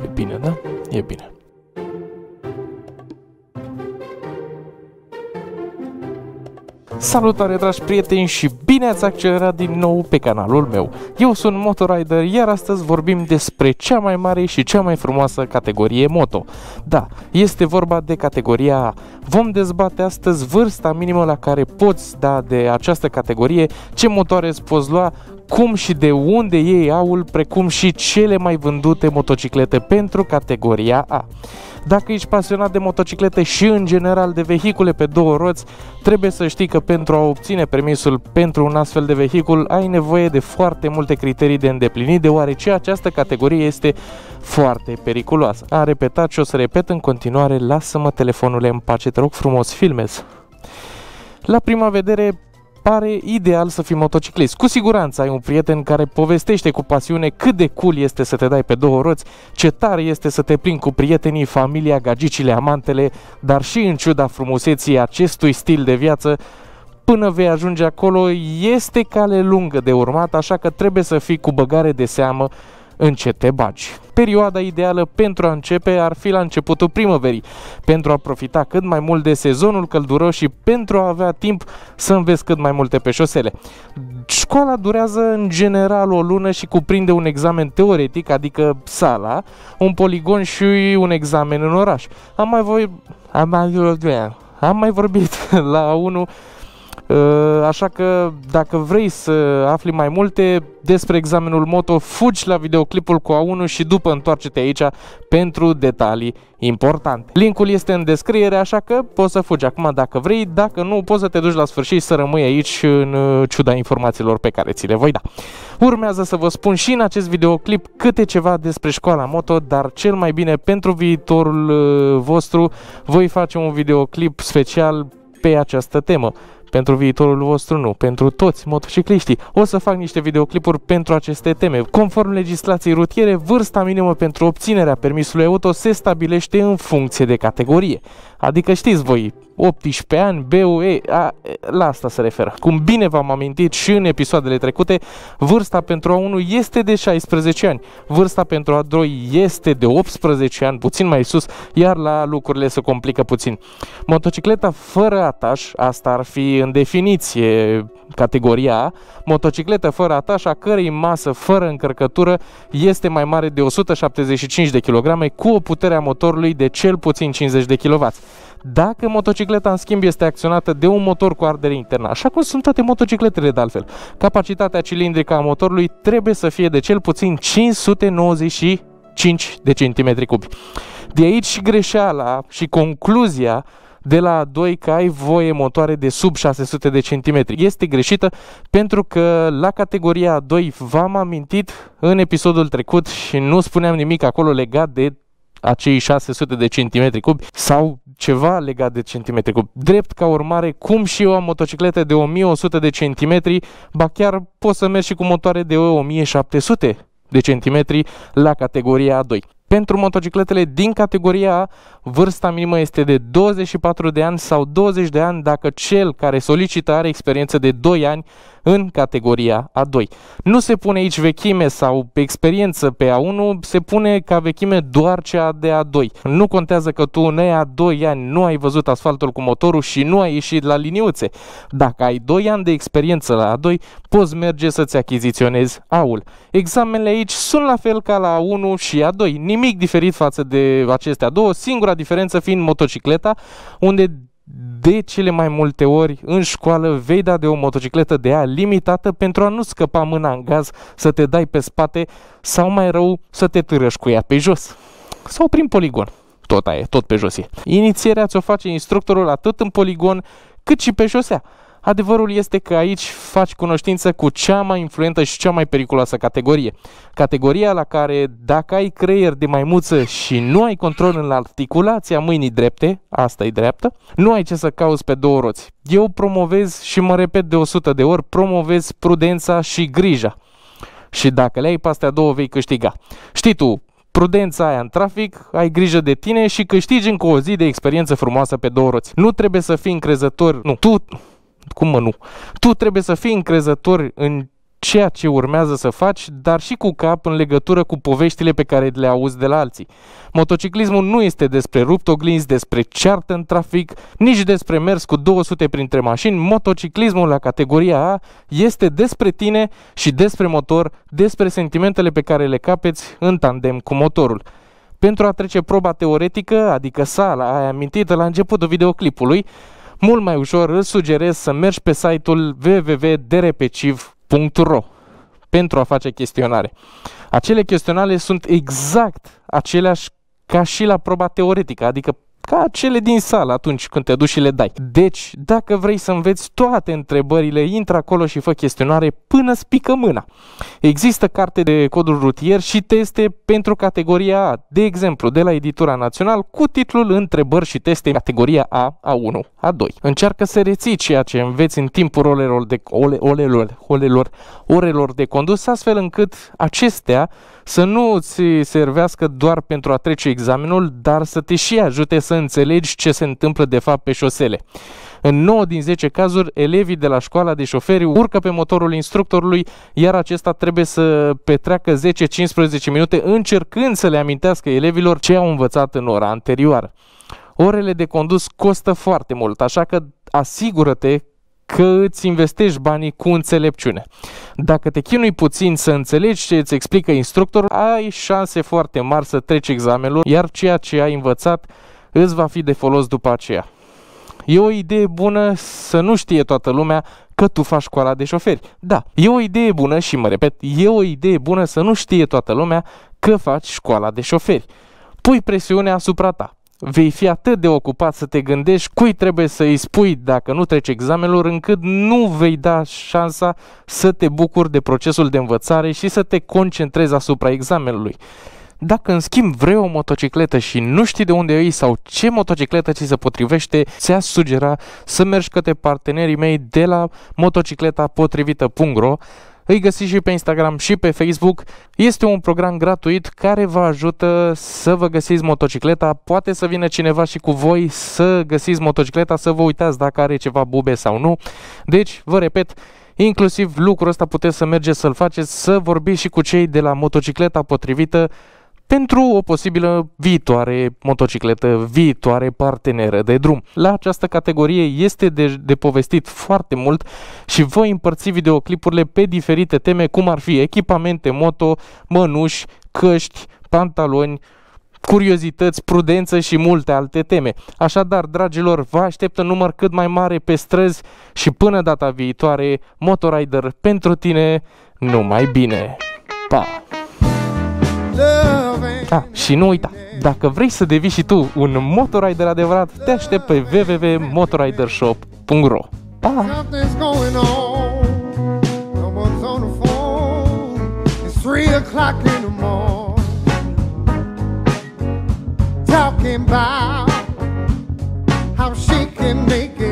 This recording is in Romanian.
E bine, da? E bine. Salutare dragi prieteni și bine ați accelerat din nou pe canalul meu. Eu sunt Motorider, iar astăzi vorbim despre cea mai mare și cea mai frumoasă categorie moto. Da, este vorba de categoria A. Vom dezbate astăzi vârsta minimă la care poți da de această categorie, ce motoare îți poți lua, cum și de unde iei aul, precum și cele mai vândute motociclete pentru categoria A. Dacă ești pasionat de motociclete și în general de vehicule pe două roți, trebuie să știi că pentru a obține permisul pentru un astfel de vehicul ai nevoie de foarte multe criterii de îndeplinit, deoarece această categorie este foarte periculoasă. Am repetat și o să repet în continuare, lasă-mă telefonul în pace, te rog frumos, filmez. La prima vedere, pare ideal să fii motociclist. Cu siguranță ai un prieten care povestește cu pasiune cât de cool este să te dai pe două roți, ce tare este să te plimbi cu prietenii, familia, gagicile, amantele, dar și în ciuda frumuseții acestui stil de viață, până vei ajunge acolo este cale lungă de urmat, așa că trebuie să fii cu băgare de seamă în ce te bagi. Perioada ideală pentru a începe ar fi la începutul primăverii, pentru a profita cât mai mult de sezonul călduros și pentru a avea timp să înveți cât mai multe pe șosele. Școala durează în general o lună și cuprinde un examen teoretic, adică sala, un poligon și un examen în oraș. Am mai voi... Am mai, am mai vorbit la unul Uh, așa că dacă vrei să afli mai multe despre examenul moto, fugi la videoclipul cu A1 și după întoarce-te aici pentru detalii importante. Linkul este în descriere, așa că poți să fugi acum dacă vrei, dacă nu poți să te duci la sfârșit și să rămâi aici în uh, ciuda informațiilor pe care ți le voi da. Urmează să vă spun și în acest videoclip câte ceva despre școala moto, dar cel mai bine pentru viitorul uh, vostru voi face un videoclip special pe această temă pentru viitorul vostru nu, pentru toți motocicliștii. O să fac niște videoclipuri pentru aceste teme. Conform legislației rutiere, vârsta minimă pentru obținerea permisului auto se stabilește în funcție de categorie. Adică știți voi, 18 ani, BUE, a, la asta se referă. Cum bine v-am amintit și în episoadele trecute, vârsta pentru a 1 este de 16 ani, vârsta pentru a 2 este de 18 ani, puțin mai sus, iar la lucrurile se complică puțin. Motocicleta fără ataș, asta ar fi în definiție categoria A, motocicleta fără ataș, a cărei masă fără încărcătură este mai mare de 175 de kg cu o putere a motorului de cel puțin 50 de kW. Dacă motocicleta, în schimb, este acționată de un motor cu ardere internă, așa cum sunt toate motocicletele de altfel, capacitatea cilindrică a motorului trebuie să fie de cel puțin 595 de centimetri cubi. De aici și greșeala și concluzia de la 2 că ai voie motoare de sub 600 de centimetri. Este greșită pentru că la categoria 2 v-am amintit în episodul trecut și nu spuneam nimic acolo legat de acei 600 de centimetri cubi sau ceva legat de centimetri cub. Drept ca urmare, cum și eu am motociclete de 1100 de centimetri, ba chiar pot să merg și cu motoare de 1700 de centimetri la categoria A2. Pentru motocicletele din categoria A Vârsta minimă este de 24 de ani sau 20 de ani dacă cel care solicită are experiență de 2 ani în categoria A2. Nu se pune aici vechime sau pe experiență pe A1, se pune ca vechime doar cea de A2. Nu contează că tu în a 2 ani nu ai văzut asfaltul cu motorul și nu ai ieșit la liniuțe. Dacă ai 2 ani de experiență la A2, poți merge să-ți achiziționezi aul. Examenele aici sunt la fel ca la A1 și A2, nimic diferit față de acestea două. Singura Singura diferență fiind motocicleta, unde de cele mai multe ori în școală vei da de o motocicletă de aia limitată pentru a nu scăpa mâna în gaz, să te dai pe spate sau mai rău să te târăși cu ea pe jos sau prin poligon. Tot aia, tot pe jos e. Inițierea ți-o face instructorul atât în poligon cât și pe josea. Adevărul este că aici faci cunoștință cu cea mai influentă și cea mai periculoasă categorie. Categoria la care dacă ai creier de maimuță și nu ai control în articulația mâinii drepte, asta e dreaptă, nu ai ce să cauți pe două roți. Eu promovez și mă repet de 100 de ori, promovez prudența și grija. Și dacă le ai pe astea două vei câștiga. Știi tu, prudența aia în trafic, ai grijă de tine și câștigi încă o zi de experiență frumoasă pe două roți. Nu trebuie să fii încrezător, nu, tu cum mă nu? Tu trebuie să fii încrezător în ceea ce urmează să faci, dar și cu cap în legătură cu poveștile pe care le auzi de la alții. Motociclismul nu este despre rupt oglinzi, despre ceartă în trafic, nici despre mers cu 200 printre mașini. Motociclismul la categoria A este despre tine și despre motor, despre sentimentele pe care le capeți în tandem cu motorul. Pentru a trece proba teoretică, adică sala aia amintită la începutul videoclipului, mult mai ușor îți sugerez să mergi pe site-ul www.drpeciv.ro pentru a face chestionare. Acele chestionare sunt exact aceleași ca și la proba teoretică, adică ca cele din sală atunci când te duci și le dai. Deci, dacă vrei să înveți toate întrebările, intră acolo și fă chestionare până spică mâna. Există carte de codul rutier și teste pentru categoria A, de exemplu, de la Editura Național, cu titlul Întrebări și teste categoria A, A1, A2. Încearcă să reții ceea ce înveți în timpul orelor de, ole, olelor, olelor, orelor de condus, astfel încât acestea să nu ți servească doar pentru a trece examenul, dar să te și ajute să să înțelegi ce se întâmplă de fapt pe șosele. În 9 din 10 cazuri, elevii de la școala de șoferi urcă pe motorul instructorului, iar acesta trebuie să petreacă 10-15 minute încercând să le amintească elevilor ce au învățat în ora anterioară. Orele de condus costă foarte mult, așa că asigură-te că îți investești banii cu înțelepciune. Dacă te chinui puțin să înțelegi ce îți explică instructorul, ai șanse foarte mari să treci examenul, iar ceea ce ai învățat îți va fi de folos după aceea. E o idee bună să nu știe toată lumea că tu faci școala de șoferi. Da, e o idee bună și mă repet, e o idee bună să nu știe toată lumea că faci școala de șoferi. Pui presiunea asupra ta. Vei fi atât de ocupat să te gândești cui trebuie să îi spui dacă nu treci examenul, încât nu vei da șansa să te bucuri de procesul de învățare și să te concentrezi asupra examenului. Dacă în schimb vrei o motocicletă și nu știi de unde e sau ce motocicletă ți se potrivește, ți-aș sugera să mergi către partenerii mei de la motocicleta potrivită.ro îi găsiți și pe Instagram și pe Facebook. Este un program gratuit care vă ajută să vă găsiți motocicleta. Poate să vină cineva și cu voi să găsiți motocicleta, să vă uitați dacă are ceva bube sau nu. Deci, vă repet, inclusiv lucrul ăsta puteți să mergeți să-l faceți, să vorbiți și cu cei de la motocicleta potrivită pentru o posibilă viitoare motocicletă, viitoare parteneră de drum. La această categorie este de, de povestit foarte mult și voi împărți videoclipurile pe diferite teme, cum ar fi echipamente moto, mănuși, căști, pantaloni, curiozități, prudență și multe alte teme. Așadar, dragilor, vă aștept în număr cât mai mare pe străzi și până data viitoare, Motorider pentru tine, numai bine! Pa! Ah, și nu uita, dacă vrei să devii și tu un motorrider adevărat, te aștept pe www.motoridershop.ro Pa! Talking about how she can make it